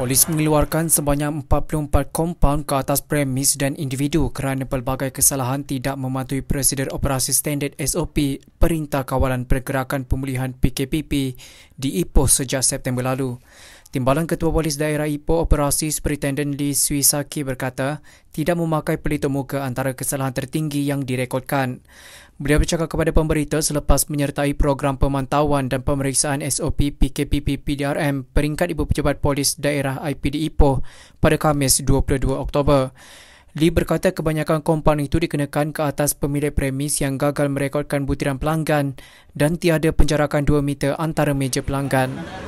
Polis mengeluarkan sebanyak 44 kompaun ke atas premis dan individu kerana pelbagai kesalahan tidak mematuhi prosedur operasi standard SOP Perintah Kawalan Pergerakan Pemulihan PKPP di Ipoh sejak September lalu. Timbalan Ketua Polis Daerah Ipoh Operasi Superintendent Lee Suisaki berkata tidak memakai pelitup muka antara kesalahan tertinggi yang direkodkan. Beliau bercakap kepada pemberita selepas menyertai program pemantauan dan pemeriksaan SOP PKPP PDRM peringkat Ibu Pejabat Polis Daerah IPD Ipoh pada Khamis 22 Oktober. Lee berkata kebanyakan kompan itu dikenakan ke atas pemilik premis yang gagal merekodkan butiran pelanggan dan tiada penjarakan 2 meter antara meja pelanggan.